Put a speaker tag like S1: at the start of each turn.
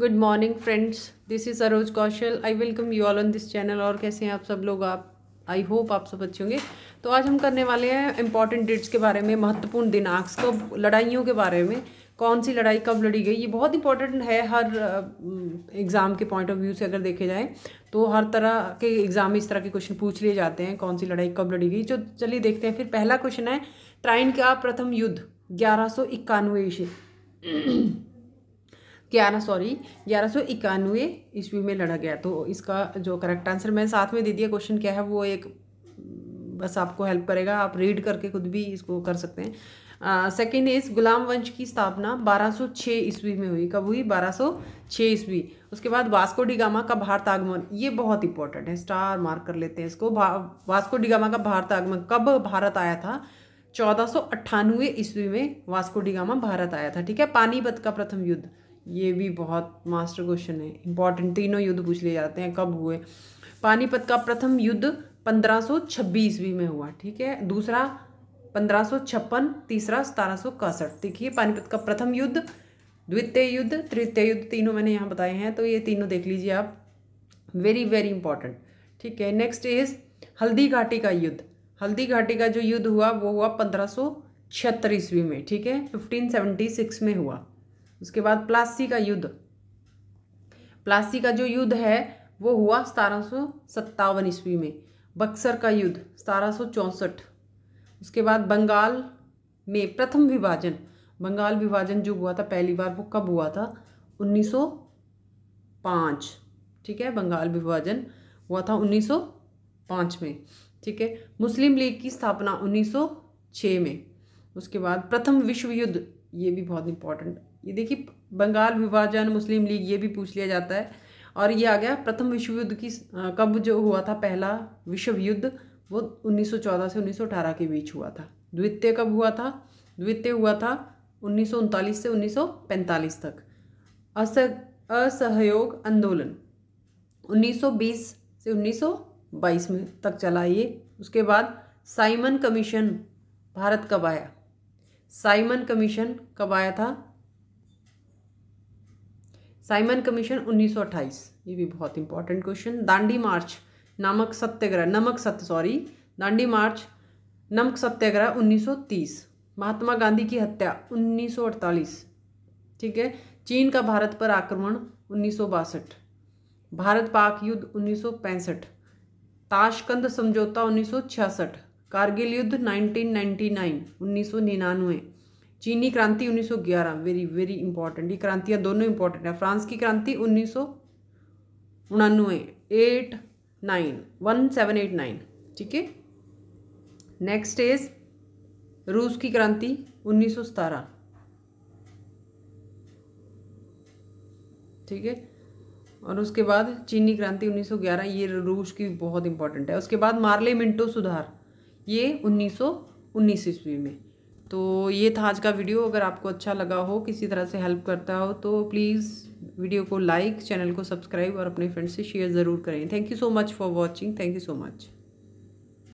S1: good morning friends this is Saroj Kaushal I welcome you all on this channel और कैसे हैं आप सब लोग आप आई होप आप सब अच्छे होंगे तो आज हम करने वाले हैं इंपॉर्टेंट डेट्स के बारे में महत्वपूर्ण दिनांक कब लड़ाइयों के बारे में कौन सी लड़ाई कब लड़ी गई ये बहुत इंपॉर्टेंट है हर एग्ज़ाम के पॉइंट ऑफ व्यू से अगर देखे जाए तो हर तरह के एग्ज़ाम में इस तरह के क्वेश्चन पूछ लिए जाते हैं कौन सी लड़ाई कब लड़ी गई तो चलिए देखते हैं फिर पहला क्वेश्चन है ट्राइन का प्रथम युद्ध ग्यारह सौ इक्यानवे ग्यारह सॉरी ग्यारह सौ इक्यानवे ईस्वी में लड़ा गया तो इसका जो करेक्ट आंसर मैंने साथ में दे दिया क्वेश्चन क्या है वो एक बस आपको हेल्प करेगा आप रीड करके खुद भी इसको कर सकते हैं सेकेंड इज गुलाम वंश की स्थापना 1206 ईस्वी में हुई कब हुई 1206 ईस्वी उसके बाद वास्को डिगामा का भारत आगमन ये बहुत इंपॉर्टेंट है स्टार मार्क कर लेते हैं इसको वास्को डिगामा का भारत आगमन कब भारत आया था चौदह सौ ईस्वी में वास्को डिगामा भारत आया था ठीक है पानीपत का प्रथम युद्ध ये भी बहुत मास्टर क्वेश्चन है इंपॉर्टेंट तीनों युद्ध पूछ लिए जाते हैं कब हुए पानीपत का प्रथम युद्ध पंद्रह सौ ईस्वी में हुआ ठीक है दूसरा पंद्रह सौ छप्पन तीसरा सतारह सौ इकसठ देखिए पानीपत का प्रथम युद्ध द्वितीय युद्ध तृतीय युद्ध तीनों मैंने यहाँ बताए हैं तो ये तीनों देख लीजिए आप वेरी वेरी इंपॉर्टेंट ठीक है नेक्स्ट इज हल्दी घाटी का युद्ध हल्दी घाटी का जो युद्ध हुआ वो हुआ पंद्रह सौ छिहत्तर ईस्वी में ठीक है फिफ्टीन सेवेंटी सिक्स में हुआ उसके बाद प्लासी का युद्ध प्लासी का जो युद्ध है वो हुआ सत्तावन ईस्वी में बक्सर का युद्ध सतारह उसके बाद बंगाल में प्रथम विभाजन बंगाल विभाजन जो हुआ था पहली बार वो कब हुआ था 1905 ठीक है बंगाल विभाजन हुआ था 1905 में ठीक है मुस्लिम लीग की स्थापना 1906 में उसके बाद प्रथम विश्व युद्ध ये भी बहुत इंपॉर्टेंट ये देखिए बंगाल विभाजन मुस्लिम लीग ये भी पूछ लिया जाता है और ये आ गया प्रथम विश्व युद्ध की कब जो हुआ था पहला विश्व युद्ध वो 1914 से 1918 के बीच हुआ था द्वितीय कब हुआ था द्वितीय हुआ था उन्नीस से उन्नीस तक अस असहयोग आंदोलन 1920 से 1922 में तक चला ये उसके बाद साइमन कमीशन भारत कब आया साइमन कमीशन कब आया था साइमन कमीशन 1928 ये भी बहुत इंपॉर्टेंट क्वेश्चन दांडी मार्च नामक सत्याग्रह नमक सत्य सॉरी दांडी मार्च नमक सत्याग्रह 1930 महात्मा गांधी की हत्या 1948 ठीक है चीन का भारत पर आक्रमण उन्नीस भारत पाक युद्ध उन्नीस ताशकंद समझौता 1966 कारगिल युद्ध 1999 1999 चीनी क्रांति 1911 वेरी वेरी इंपॉर्टेंट ये क्रांतियाँ दोनों इंपॉर्टेंट हैं फ्रांस की क्रांति उन्नीस सौ उनानवे eight nine one seven eight nine ठीक है नेक्स्ट इज रूस की क्रांति उन्नीस सौ सतारह ठीक है और उसके बाद चीनी क्रांति 1911 ये रूस की बहुत इंपॉर्टेंट है उसके बाद मार्ले मिंटो सुधार ये उन्नीस उन्नीस ईस्वी में तो ये था आज का वीडियो अगर आपको अच्छा लगा हो किसी तरह से हेल्प करता हो तो प्लीज़ वीडियो को लाइक चैनल को सब्सक्राइब और अपने फ्रेंड्स से शेयर ज़रूर करें thank you so much for watching thank you so much